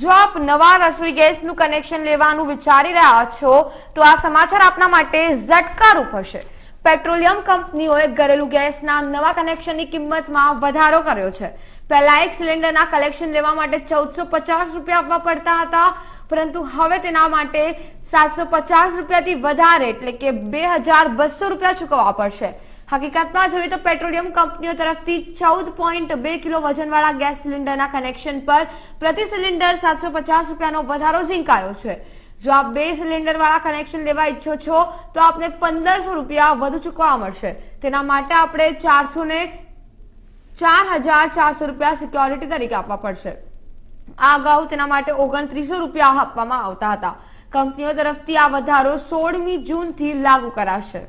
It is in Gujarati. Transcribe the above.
જો આપ નવા રસોઈ ગેસનું કનેક્શન લેવાનું વિચારી રહ્યા છો તો આ સમાચાર આપના માટે ઝટકારૂપ હશે પેટ્રોલિયમ કંપનીઓએ ઘરેલું ગેસના નવા કનેક્શનની કિંમતમાં વધારો કર્યો છે પહેલા એક સિલિન્ડરના કલેક્શન લેવા માટે ચૌદસો પચાસ રૂપિયા આપવા પડતા હતા પરંતુ હવે તેના માટે સાતસો પચાસ રૂપિયાથી વધારે એટલે કે બે હજાર બસો રૂપિયા ચૂકવવા પડશે હકીકતમાં જોઈએ તો પેટ્રોલિયમ કંપનીઓ તરફથી ચૌદ પોઈન્ટ બે કિલો વજનવાળા ગેસ સિલિન્ડરના કનેક્શન પર પ્રતિ સિલિન્ડર સાતસો પચાસ રૂપિયાનો વધારો ઝીંકાયો છે જો આપ બે સિલિન્ડરવાળા કનેક્શન લેવા ઈચ્છો છો તો આપને પંદરસો રૂપિયા વધુ ચૂકવા મળશે તેના માટે આપણે ચારસો ને ચાર હજાર ચારસો રૂપિયા સિક્યોરિટી તરીકે આપવા પડશે આ અગાઉ તેના માટે ઓગણત્રીસો રૂપિયા આપવામાં આવતા હતા કંપનીઓ તરફથી આ વધારો સોળમી જૂનથી લાગુ કરાશે